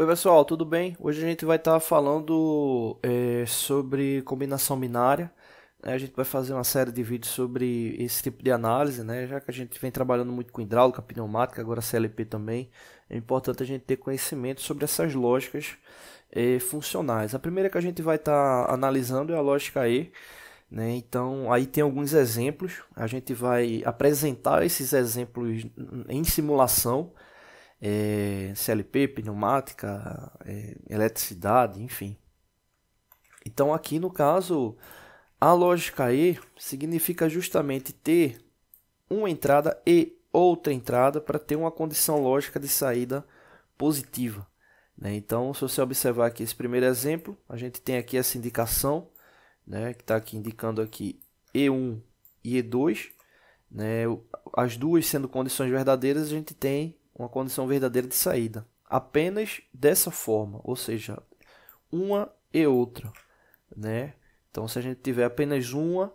Oi pessoal, tudo bem? Hoje a gente vai estar tá falando é, sobre combinação binária. Né? A gente vai fazer uma série de vídeos sobre esse tipo de análise, né? Já que a gente vem trabalhando muito com hidráulica, pneumática, agora CLP também, é importante a gente ter conhecimento sobre essas lógicas é, funcionais. A primeira que a gente vai estar tá analisando é a lógica E. Né? Então, aí tem alguns exemplos. A gente vai apresentar esses exemplos em simulação é, CLP, pneumática, é, eletricidade, enfim. Então aqui no caso, a lógica E significa justamente ter uma entrada e outra entrada para ter uma condição lógica de saída positiva. Né? Então, se você observar aqui esse primeiro exemplo, a gente tem aqui essa indicação, né, que está aqui indicando aqui E1 e E2. Né? As duas sendo condições verdadeiras, a gente tem uma condição verdadeira de saída. Apenas dessa forma, ou seja, uma e outra, né? Então, se a gente tiver apenas uma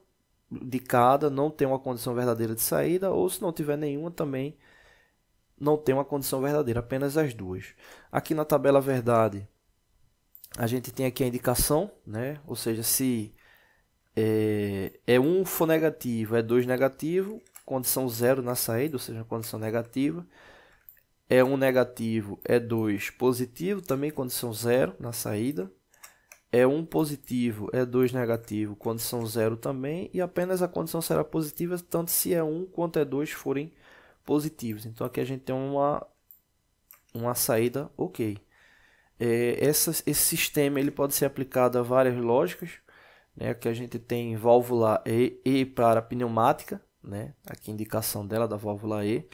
de cada, não tem uma condição verdadeira de saída, ou se não tiver nenhuma também não tem uma condição verdadeira, apenas as duas. Aqui na tabela verdade, a gente tem aqui a indicação, né? Ou seja, se é, é um for negativo, é dois negativo, condição zero na saída, ou seja, condição negativa é um negativo, é 2 positivo, também condição zero na saída. É 1 um positivo, é 2 negativo, condição zero também. E apenas a condição será positiva, tanto se é 1 um, quanto é 2 forem positivos. Então aqui a gente tem uma, uma saída ok. É, essa, esse sistema ele pode ser aplicado a várias lógicas. Né, que a gente tem válvula E, e para pneumática, né, aqui indicação dela da válvula E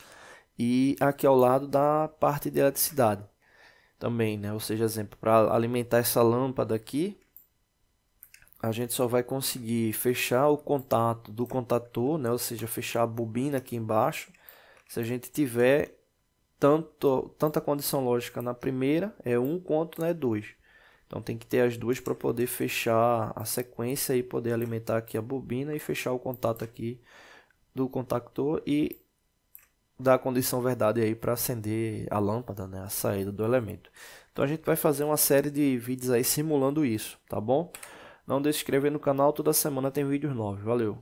e aqui ao lado da parte de eletricidade também, né? Ou seja, exemplo, para alimentar essa lâmpada aqui, a gente só vai conseguir fechar o contato do contator, né? Ou seja, fechar a bobina aqui embaixo, se a gente tiver tanto tanta condição lógica na primeira é 1 um, quanto é né? E2. Então tem que ter as duas para poder fechar a sequência e poder alimentar aqui a bobina e fechar o contato aqui do contactor e da condição verdade aí para acender a lâmpada, né, a saída do elemento. Então a gente vai fazer uma série de vídeos aí simulando isso, tá bom? Não deixe de inscrever no canal, toda semana tem vídeos novos. Valeu!